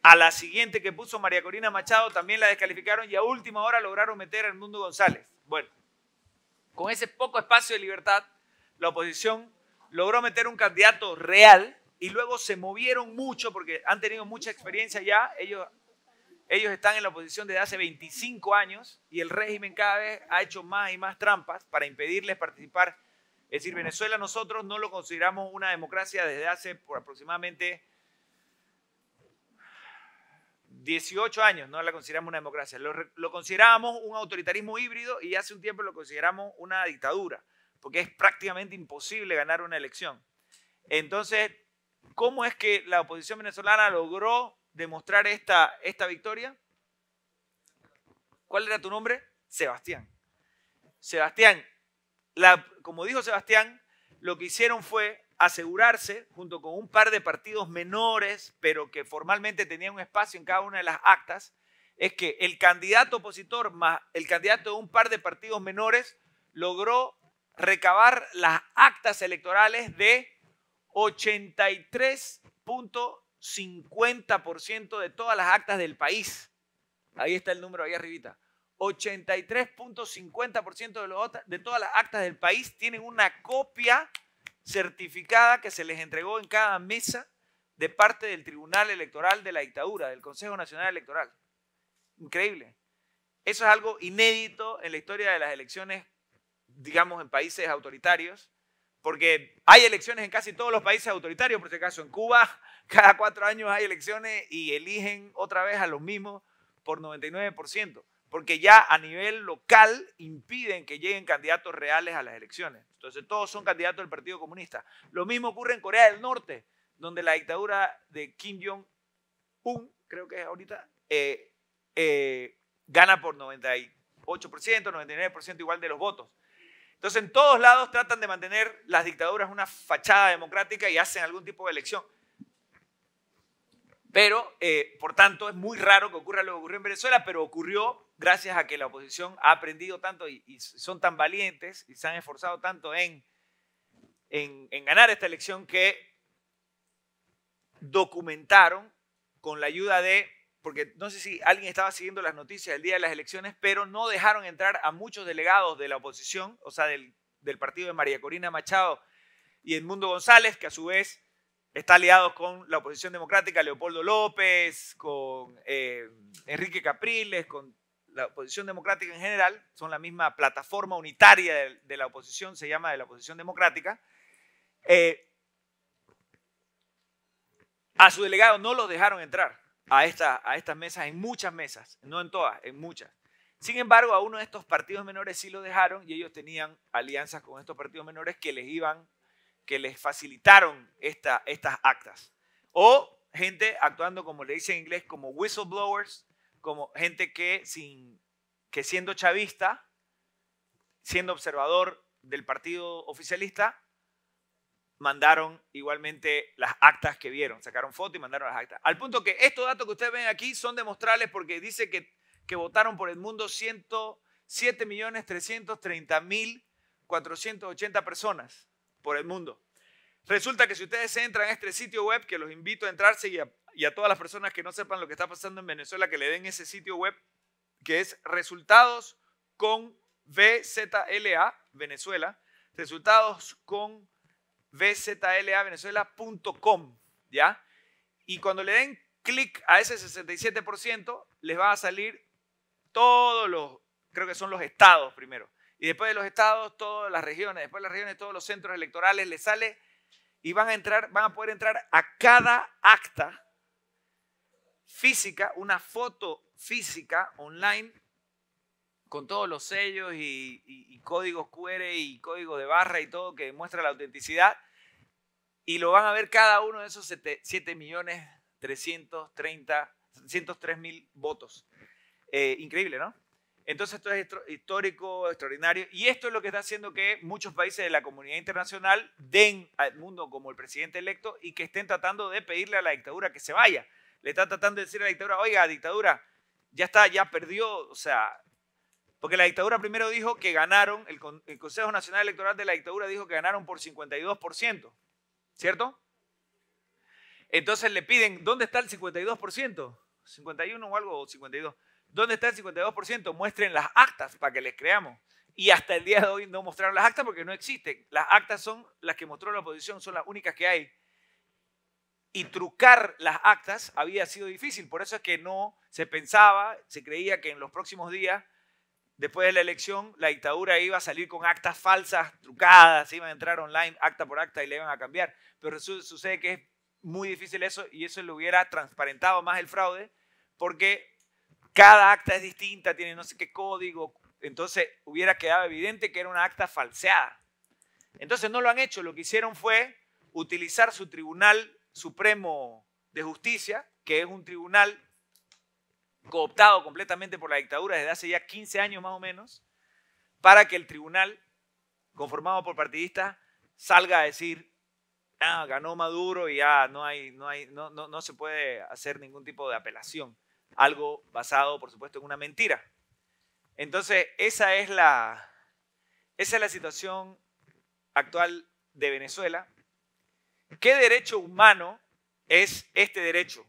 a la siguiente que puso María Corina Machado también la descalificaron y a última hora lograron meter a mundo González. Bueno, con ese poco espacio de libertad, la oposición logró meter un candidato real y luego se movieron mucho porque han tenido mucha experiencia ya. Ellos, ellos están en la oposición desde hace 25 años y el régimen cada vez ha hecho más y más trampas para impedirles participar. Es decir, Venezuela nosotros no lo consideramos una democracia desde hace aproximadamente 18 años, no la consideramos una democracia. Lo, lo considerábamos un autoritarismo híbrido y hace un tiempo lo consideramos una dictadura, porque es prácticamente imposible ganar una elección. Entonces, cómo es que la oposición venezolana logró demostrar esta, esta victoria? ¿Cuál era tu nombre? Sebastián. Sebastián, como dijo Sebastián, lo que hicieron fue asegurarse, junto con un par de partidos menores, pero que formalmente tenían un espacio en cada una de las actas, es que el candidato opositor más el candidato de un par de partidos menores logró recabar las actas electorales de 83.50% de todas las actas del país. Ahí está el número, ahí arribita. 83.50% de, de todas las actas del país tienen una copia certificada que se les entregó en cada mesa de parte del Tribunal Electoral de la Dictadura, del Consejo Nacional Electoral. Increíble. Eso es algo inédito en la historia de las elecciones, digamos, en países autoritarios porque hay elecciones en casi todos los países autoritarios, por ese caso en Cuba cada cuatro años hay elecciones y eligen otra vez a los mismos por 99%, porque ya a nivel local impiden que lleguen candidatos reales a las elecciones. Entonces todos son candidatos del Partido Comunista. Lo mismo ocurre en Corea del Norte, donde la dictadura de Kim Jong-un, creo que es ahorita, eh, eh, gana por 98%, 99% igual de los votos. Entonces, en todos lados tratan de mantener las dictaduras una fachada democrática y hacen algún tipo de elección. Pero, eh, por tanto, es muy raro que ocurra lo que ocurrió en Venezuela, pero ocurrió gracias a que la oposición ha aprendido tanto y, son tan valientes y se han esforzado tanto en, en, ganar esta elección que documentaron con la ayuda de porque no sé si alguien estaba siguiendo las noticias el día de las elecciones, pero no dejaron entrar a muchos delegados de la oposición, o sea, del, partido de María Corina Machado y Edmundo González, que a su vez está aliado con la oposición democrática, Leopoldo López, con eh, Enrique Capriles, con la oposición democrática en general, son la misma plataforma unitaria de, la oposición, se llama de la oposición democrática. Eh, a su delegado no los dejaron entrar a, esta, a estas mesas, en muchas mesas, no en todas, en muchas. Sin embargo, a uno de estos partidos menores sí lo dejaron y ellos tenían alianzas con estos partidos menores que les iban, que les facilitaron esta, estas actas. O gente actuando, como le dicen en inglés, como whistleblowers, como gente que, sin, que siendo chavista, siendo observador del partido oficialista, mandaron igualmente las actas que vieron, sacaron foto y mandaron las actas. Al punto que estos datos que ustedes ven aquí son demostrables porque dice que, que votaron por el mundo 107.330.480 personas por el mundo. Resulta que si ustedes entran a este sitio web, que los invito a entrarse y a, y a todas las personas que no sepan lo que está pasando en Venezuela, que le den ese sitio web, que es resultados con VZLA, Venezuela, resultados con vzlavenezuela.com, ¿ya? Y cuando le den clic a ese 67%, les va a salir todos los, creo que son los estados primero. Y después de los estados, todas las regiones, después de las regiones, todos los centros electorales, les sale y van a entrar, van a poder entrar a cada acta física, una foto física online con todos los sellos y, códigos QR y códigos de barra y todo que muestra la autenticidad y lo van a ver cada uno de esos 7, millones mil votos. Eh, increíble, ¿no? Entonces esto es histórico, extraordinario, y esto es lo que está haciendo que muchos países de la comunidad internacional den al mundo como el presidente electo y que estén tratando de pedirle a la dictadura que se vaya. Le están tratando de decir a la dictadura, oiga, dictadura, ya está, ya perdió, o sea, porque la dictadura primero dijo que ganaron, el, Consejo Nacional Electoral de la dictadura dijo que ganaron por 52%. ¿Cierto? Entonces le piden, ¿dónde está el 52%? 51 o algo, 52. ¿Dónde está el 52%? Muestren las actas para que les creamos. Y hasta el día de hoy no mostraron las actas porque no existen. Las actas son las que mostró la oposición, son las únicas que hay. Y trucar las actas había sido difícil. Por eso es que no se pensaba, se creía que en los próximos días Después de la elección, la dictadura iba a salir con actas falsas, trucadas, iban a entrar online acta por acta y le iban a cambiar. Pero sucede que es muy difícil eso y eso le hubiera transparentado más el fraude porque cada acta es distinta, tiene no sé qué código. Entonces hubiera quedado evidente que era una acta falseada. Entonces no lo han hecho. Lo que hicieron fue utilizar su Tribunal Supremo de Justicia, que es un tribunal cooptado completamente por la dictadura desde hace ya 15 años más o menos, para que el tribunal, conformado por partidistas, salga a decir, ah, ganó Maduro y ya no, hay, no, hay, no, no, no se puede hacer ningún tipo de apelación. Algo basado, por supuesto, en una mentira. Entonces, esa es la, esa es la situación actual de Venezuela. ¿Qué derecho humano es este derecho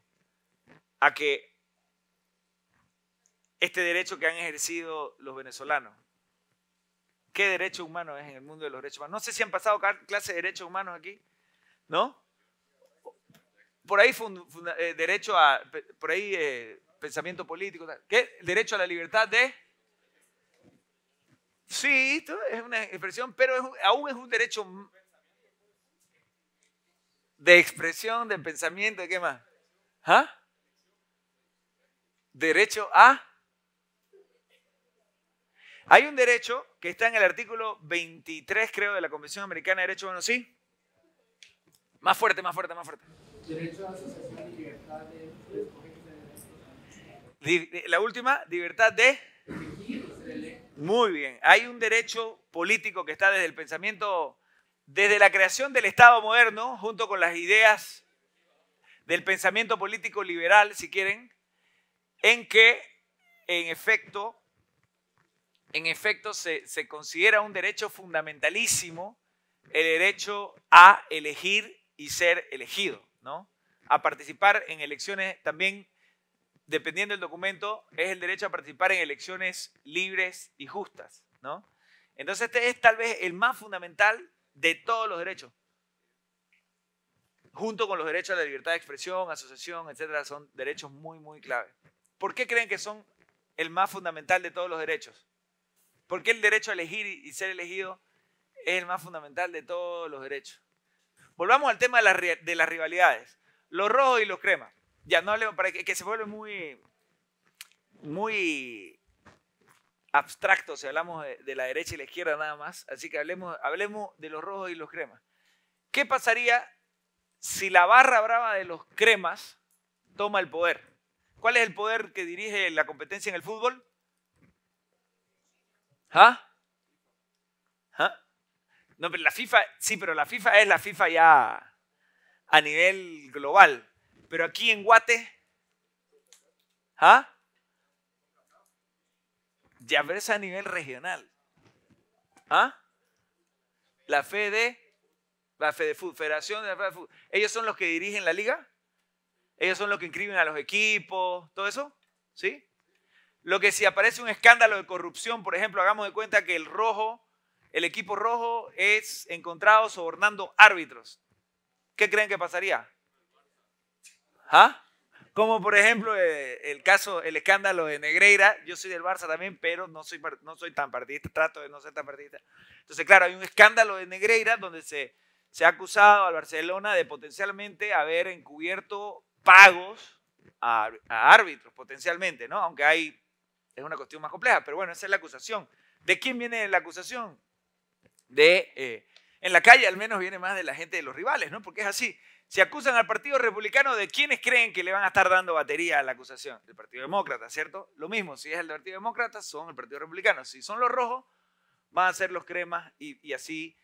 a que este derecho que han ejercido los venezolanos. ¿Qué derecho humano es en el mundo de los derechos humanos? No sé si han pasado clases de derechos humanos aquí, ¿no? Por ahí eh, derecho a, por ahí eh, pensamiento político, ¿qué? Derecho a la libertad de... Sí, esto es una expresión, pero aún es un derecho de expresión, de pensamiento, qué más? ¿Ah? Derecho a hay un derecho que está en el artículo 23, creo, de la Convención Americana de Derechos Humanos, ¿sí? Más fuerte, más fuerte, más fuerte. Derecho a asociación y libertad de... La última, libertad de... Muy bien. Hay un derecho político que está desde el pensamiento, desde la creación del Estado moderno, junto con las ideas del pensamiento político liberal, si quieren, en que, en efecto, en efecto, se, considera un derecho fundamentalísimo el derecho a elegir y ser elegido, ¿no? A participar en elecciones también, dependiendo del documento, es el derecho a participar en elecciones libres y justas, ¿no? Entonces este es tal vez el más fundamental de todos los derechos. Junto con los derechos a la libertad de expresión, asociación, etcétera, son derechos muy, muy clave. ¿Por qué creen que son el más fundamental de todos los derechos? Porque el derecho a elegir y ser elegido es el más fundamental de todos los derechos? Volvamos al tema de, las rivalidades. Los rojos y los cremas. Ya no hablemos para que, que se vuelve muy, muy abstracto si hablamos de, de, la derecha y la izquierda nada más. Así que hablemos, hablemos de los rojos y los cremas. ¿Qué pasaría si la barra brava de los cremas toma el poder? ¿Cuál es el poder que dirige la competencia en el fútbol? ¿Ah? ¿Ah? No, pero la FIFA, sí, pero la FIFA es la FIFA ya a nivel global. Pero aquí en Guate, ¿ah? Ya ves a nivel regional. ¿Ah? La FEDE, la Federación de la ¿Ellos son los que dirigen la liga? ¿Ellos son los que inscriben a los equipos? ¿Todo eso? ¿Sí? Lo que si aparece un escándalo de corrupción, por ejemplo, hagamos de cuenta que el rojo, el equipo rojo es encontrado sobornando árbitros. ¿Qué creen que pasaría? ¿Ah? Como por ejemplo eh, el caso, el escándalo de Negreira. Yo soy del Barça también, pero no soy, no soy tan partidista, trato de no ser tan partidista. Entonces, claro, hay un escándalo de Negreira donde se, se ha acusado al Barcelona de potencialmente haber encubierto pagos a, a árbitros, potencialmente, ¿no? Aunque hay es una cuestión más compleja, pero bueno, esa es la acusación. ¿De quién viene la acusación? De, eh, en la calle al menos viene más de la gente de los rivales, ¿no? Porque es así. Si acusan al Partido Republicano de quienes creen que le van a estar dando batería a la acusación. El Partido Demócrata, ¿cierto? Lo mismo, si es el Partido Demócrata, son el Partido Republicano. Si son los rojos, van a ser los cremas y, así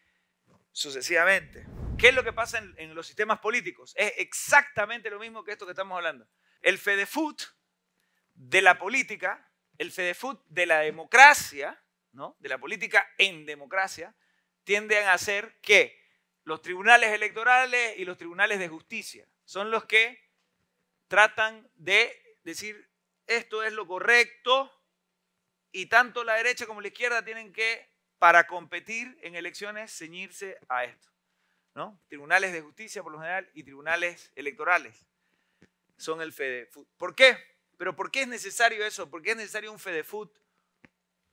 sucesivamente. ¿Qué es lo que pasa en, los sistemas políticos? Es exactamente lo mismo que esto que estamos hablando. El Fedefoot de la política el FEDEFUT de la democracia, ¿no? de la política en democracia, tienden a hacer que los tribunales electorales y los tribunales de justicia son los que tratan de decir esto es lo correcto y tanto la derecha como la izquierda tienen que, para competir en elecciones, ceñirse a esto. ¿no? Tribunales de justicia por lo general y tribunales electorales son el FEDEFUT. ¿Por qué? Pero ¿por qué es necesario eso? ¿Por qué es necesario un Fedefut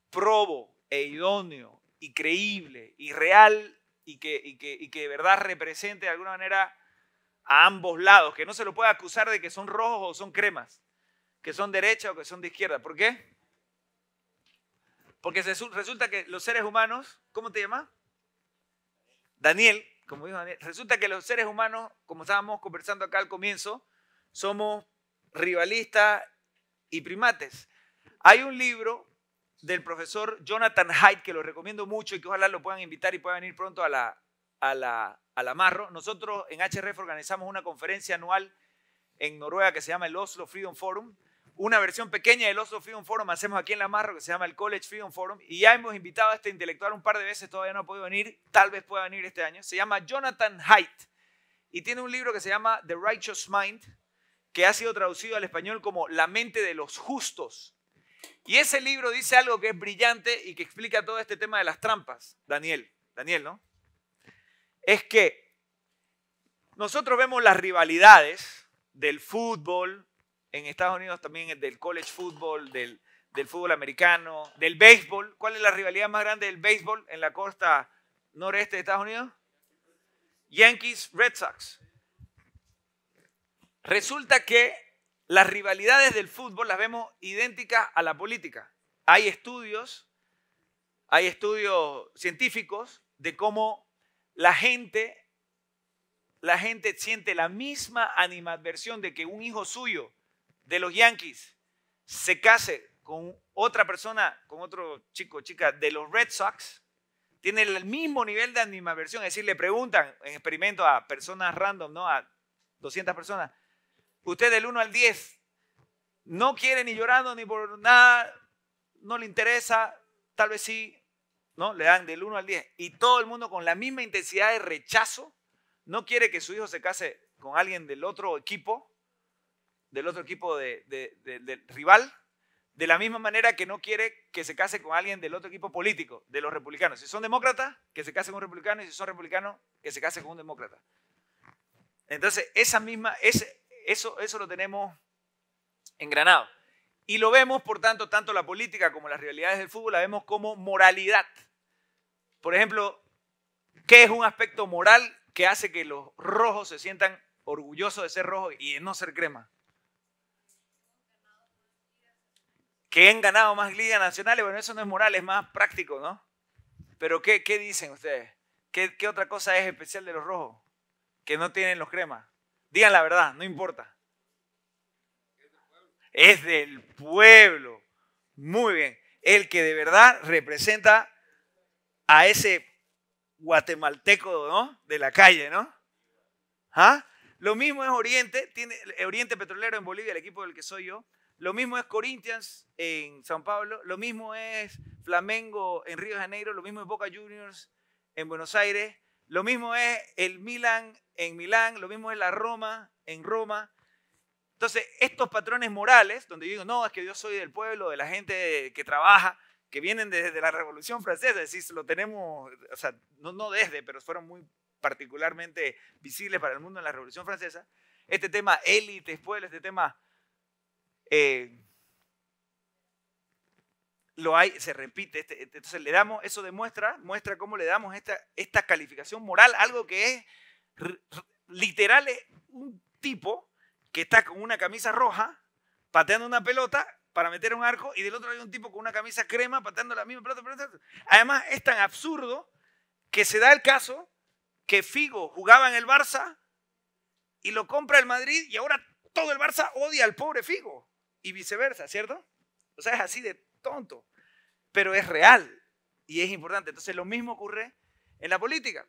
probo e idóneo y creíble y real y que, de verdad represente de alguna manera a ambos lados? Que no se lo pueda acusar de que son rojos o son cremas, que son derecha o que son de izquierda. ¿Por qué? Porque resulta que los seres humanos, ¿cómo te llamas? Daniel, como dijo Daniel, resulta que los seres humanos, como estábamos conversando acá al comienzo, somos rivalistas y primates. Hay un libro del profesor Jonathan Haidt que lo recomiendo mucho y que ojalá lo puedan invitar y pueda venir pronto a la, a la, a la Marro. Nosotros en HRF organizamos una conferencia anual en Noruega que se llama el Oslo Freedom Forum. Una versión pequeña del Oslo Freedom Forum hacemos aquí en la Marro que se llama el College Freedom Forum y ya hemos invitado a este intelectual un par de veces, todavía no ha podido venir, tal vez pueda venir este año. Se llama Jonathan Haidt y tiene un libro que se llama The Righteous Mind, que ha sido traducido al español como La mente de los justos. Y ese libro dice algo que es brillante y que explica todo este tema de las trampas, Daniel, Daniel, ¿no? Es que nosotros vemos las rivalidades del fútbol, en Estados Unidos también del college football, del, del fútbol americano, del béisbol. ¿Cuál es la rivalidad más grande del béisbol en la costa noreste de Estados Unidos? Yankees, Red Sox. Resulta que las rivalidades del fútbol las vemos idénticas a la política. Hay estudios, hay estudios científicos de cómo la gente, la gente siente la misma animadversión de que un hijo suyo de los Yankees se case con otra persona, con otro chico, chica de los Red Sox, tiene el mismo nivel de animadversión. Es decir, le preguntan en experimento a personas random, ¿no? A 200 personas, Usted del 1 al 10 no quiere ni llorando ni por nada, no le interesa, tal vez sí, ¿no? Le dan del 1 al 10. Y todo el mundo con la misma intensidad de rechazo no quiere que su hijo se case con alguien del otro equipo, del otro equipo de, del rival, de la misma manera que no quiere que se case con alguien del otro equipo político, de los republicanos. Si son demócratas, que se case con un republicano, y si son republicanos, que se case con un demócrata. Entonces, esa misma, eso, lo tenemos engranado. Y lo vemos, por tanto, tanto la política como las realidades del fútbol, la vemos como moralidad. Por ejemplo, ¿qué es un aspecto moral que hace que los rojos se sientan orgullosos de ser rojos y de no ser crema? Que han ganado más ligas nacionales, bueno, eso no es moral, es más práctico, ¿no? Pero ¿qué, qué dicen ustedes? ¿Qué, ¿Qué otra cosa es especial de los rojos? Que no tienen los cremas. Digan la verdad, no importa. Es del pueblo. Muy bien. El que de verdad representa a ese guatemalteco, ¿no? De la calle, ¿no? ¿Ah? Lo mismo es Oriente, tiene Oriente Petrolero en Bolivia, el equipo del que soy yo. Lo mismo es Corinthians en San Pablo. Lo mismo es Flamengo en Río de Janeiro. Lo mismo es Boca Juniors en Buenos Aires. Lo mismo es el Milan en Milán, lo mismo en la Roma, en Roma. Entonces, estos patrones morales, donde yo digo, no, es que yo soy del pueblo, de la gente que trabaja, que vienen desde la Revolución Francesa, es decir, lo tenemos, o sea, no, desde, pero fueron muy particularmente visibles para el mundo en la Revolución Francesa, este tema élites, pueblo, este tema eh, lo hay, se repite. Este, este, entonces le damos, eso demuestra, muestra cómo le damos esta, esta calificación moral, algo que es literal es un tipo que está con una camisa roja pateando una pelota para meter un arco y del otro hay un tipo con una camisa crema pateando la misma pelota. Además es tan absurdo que se da el caso que Figo jugaba en el Barça y lo compra el Madrid y ahora todo el Barça odia al pobre Figo y viceversa, ¿cierto? O sea, es así de tonto, pero es real y es importante. Entonces lo mismo ocurre en la política.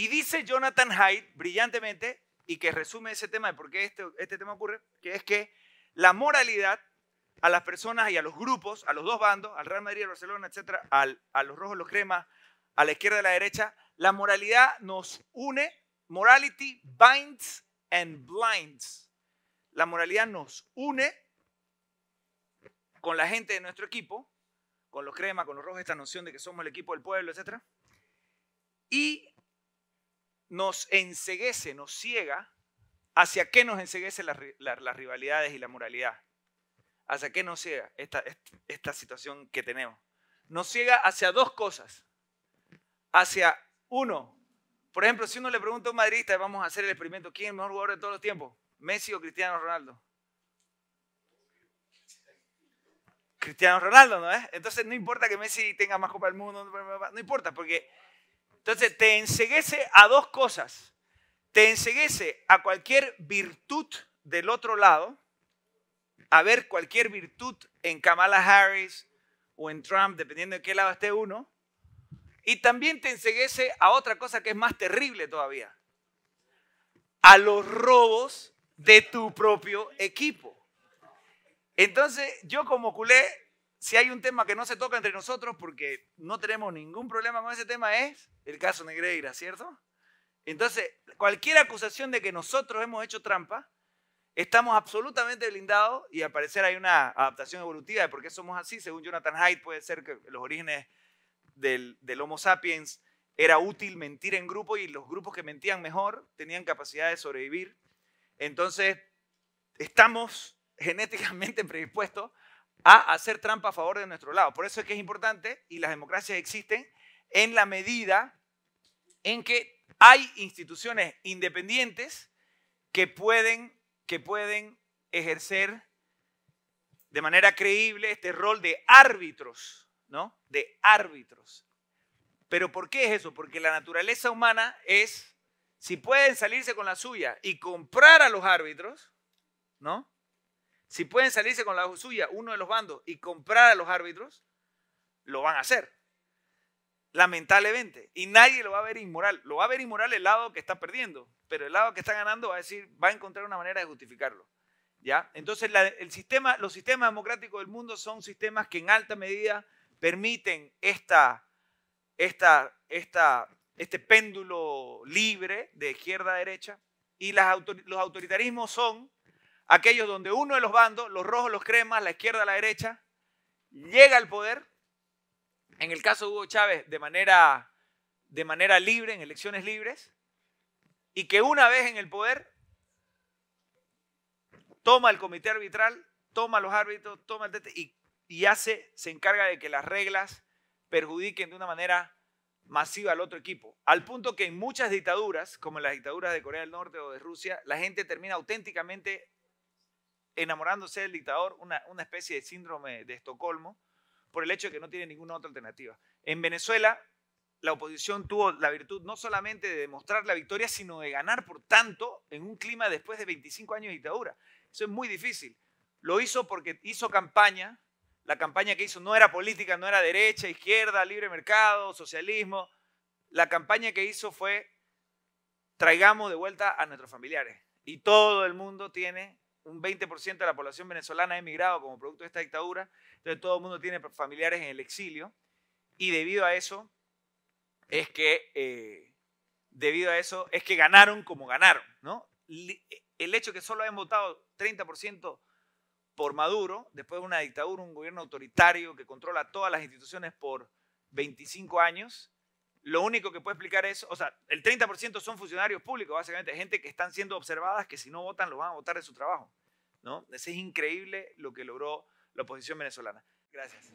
Y dice Jonathan Haidt brillantemente, y que resume ese tema de por qué este, este tema ocurre, que es que la moralidad a las personas y a los grupos, a los dos bandos, al Real Madrid, al Barcelona, etc., a los rojos, los cremas, a la izquierda y a la derecha, la moralidad nos une. Morality binds and blinds. La moralidad nos une con la gente de nuestro equipo, con los cremas, con los rojos, esta noción de que somos el equipo del pueblo, etc. y nos enseguece, nos ciega, ¿hacia qué nos enseguece las, rivalidades y la moralidad? ¿Hacia qué nos ciega esta, esta situación que tenemos? Nos ciega hacia dos cosas. Hacia uno, por ejemplo, si uno le pregunta a un madridista, vamos a hacer el experimento, ¿quién es el mejor jugador de todos los tiempos? ¿Messi o Cristiano Ronaldo? Cristiano Ronaldo, ¿no es? Entonces no importa que Messi tenga más Copa del Mundo, no importa, porque entonces te enseguece a dos cosas. Te enseguece a cualquier virtud del otro lado, a ver cualquier virtud en Kamala Harris o en Trump, dependiendo de qué lado esté uno, y también te enseguece a otra cosa que es más terrible todavía, a los robos de tu propio equipo. Entonces yo como culé si hay un tema que no se toca entre nosotros, porque no tenemos ningún problema con ese tema, es el caso Negreira, ¿cierto? Entonces, cualquier acusación de que nosotros hemos hecho trampa, estamos absolutamente blindados y al parecer hay una adaptación evolutiva de por qué somos así. Según Jonathan Haidt, puede ser que los orígenes del, del Homo sapiens era útil mentir en grupo y los grupos que mentían mejor tenían capacidad de sobrevivir. Entonces, estamos genéticamente predispuestos a hacer trampa a favor de nuestro lado. Por eso es que es importante y las democracias existen en la medida en que hay instituciones independientes que pueden, que pueden ejercer de manera creíble este rol de árbitros, ¿no? De árbitros. Pero ¿por qué es eso? Porque la naturaleza humana es, si pueden salirse con la suya y comprar a los árbitros, ¿no? Si pueden salirse con la suya uno de los bandos y comprar a los árbitros, lo van a hacer. Lamentablemente. Y nadie lo va a ver inmoral. Lo va a ver inmoral el lado que está perdiendo. Pero el lado que está ganando va a decir, va a encontrar una manera de justificarlo. ¿Ya? Entonces, el sistema, los sistemas democráticos del mundo son sistemas que en alta medida permiten esta, esta, esta, este péndulo libre de izquierda a derecha. Y los autoritarismos son aquellos donde uno de los bandos, los rojos, los cremas, la izquierda, la derecha, llega al poder. En el caso de Hugo Chávez, de manera, de manera libre, en elecciones libres, y que una vez en el poder toma el comité arbitral, toma los árbitros, toma el y, hace, se encarga de que las reglas perjudiquen de una manera masiva al otro equipo. Al punto que en muchas dictaduras, como en las dictaduras de Corea del Norte o de Rusia, la gente termina auténticamente enamorándose del dictador, una, especie de síndrome de Estocolmo, por el hecho de que no tiene ninguna otra alternativa. En Venezuela, la oposición tuvo la virtud no solamente de demostrar la victoria, sino de ganar por tanto en un clima después de 25 años de dictadura. Eso es muy difícil. Lo hizo porque hizo campaña. La campaña que hizo no era política, no era derecha, izquierda, libre mercado, socialismo. La campaña que hizo fue traigamos de vuelta a nuestros familiares. Y todo el mundo tiene un 20% de la población venezolana ha emigrado como producto de esta dictadura, entonces todo el mundo tiene familiares en el exilio y debido a eso es que, eh, debido a eso es que ganaron como ganaron, ¿no? Eh, el hecho de que solo hayan votado 30% por Maduro, después de una dictadura, un gobierno autoritario que controla todas las instituciones por 25 años, lo único que puede explicar es, o sea, el 30% son funcionarios públicos, básicamente, gente que están siendo observadas, que si no votan, los van a votar de su trabajo. ¿no? Ese es increíble lo que logró la oposición venezolana. Gracias.